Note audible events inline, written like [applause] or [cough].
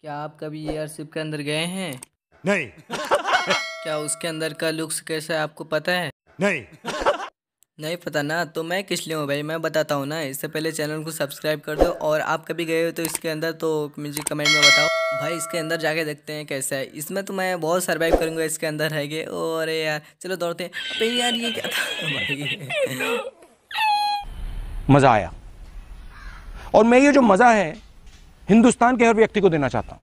क्या आप कभी एयरशिप के अंदर गए हैं नहीं [laughs] क्या उसके अंदर का लुक्स कैसा है आपको पता है नहीं [laughs] नहीं पता ना तो मैं किस लिए हूँ भाई मैं बताता हूँ ना इससे पहले चैनल को सब्सक्राइब कर दो और आप कभी गए हो तो इसके अंदर तो मुझे कमेंट में बताओ भाई इसके अंदर जाके देखते हैं कैसा है इसमें तो मैं बहुत सर्वाइव करूँगा इसके अंदर है कि और यार चलो दौड़ते हैं यार ये क्या था [laughs] भाई मज़ा आया और मैं ये जो मज़ा है हिंदुस्तान के हर व्यक्ति को देना चाहता हूँ